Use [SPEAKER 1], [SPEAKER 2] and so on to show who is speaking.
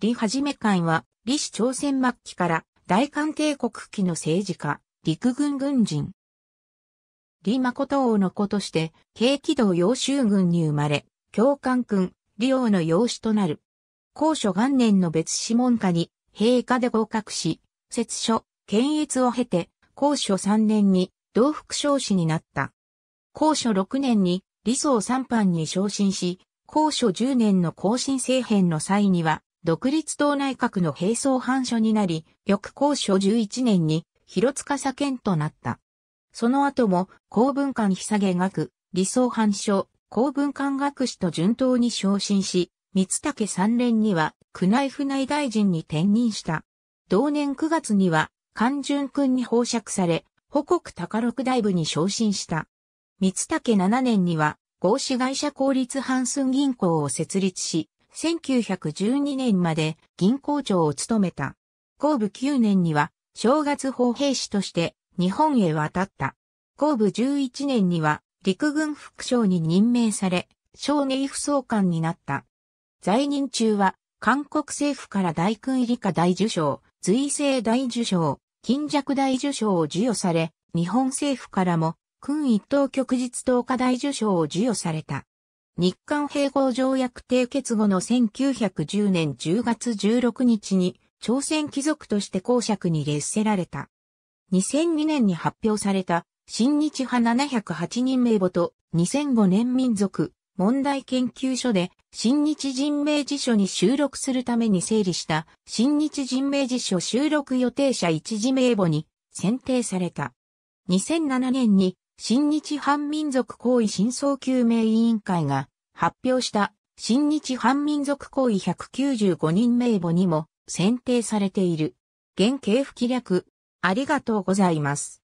[SPEAKER 1] 李はじめ官は、李氏朝鮮末期から大韓帝国期の政治家、陸軍軍人。李誠王の子として、慶気道楊州軍に生まれ、教官君、李王の養子となる。高所元年の別諮問家に、陛下で合格し、説書、検閲を経て、高所3年に、同副少子になった。高所6年に、李宗三藩に昇進し、高所10年の更新政変の際には、独立党内閣の並走反所になり、翌公所11年に広塚左賢となった。その後も、公文館日下げ学、理想反所、公文館学士と順当に昇進し、三竹三連には、宮内府内大臣に転任した。同年9月には、関淳君に奉釈され、保国高六大部に昇進した。三竹7年には、合資会社公立半寸銀行を設立し、1912年まで銀行長を務めた。後部9年には正月砲兵士として日本へ渡った。後部11年には陸軍副将に任命され、少年副総監になった。在任中は韓国政府から大勲理科大受賞、随成大受賞、金弱大受賞を授与され、日本政府からも、勲一等旭日等科大受賞を授与された。日韓併合条約締結後の1910年10月16日に朝鮮貴族として公爵に列せられた。2002年に発表された新日派708人名簿と2005年民族問題研究所で新日人名辞書に収録するために整理した新日人名辞書収録予定者一時名簿に選定された。2007年に新日反民族行為真相究明委員会が発表した新日反民族行為195人名簿にも選定されている。原刑不規略。ありがとうございます。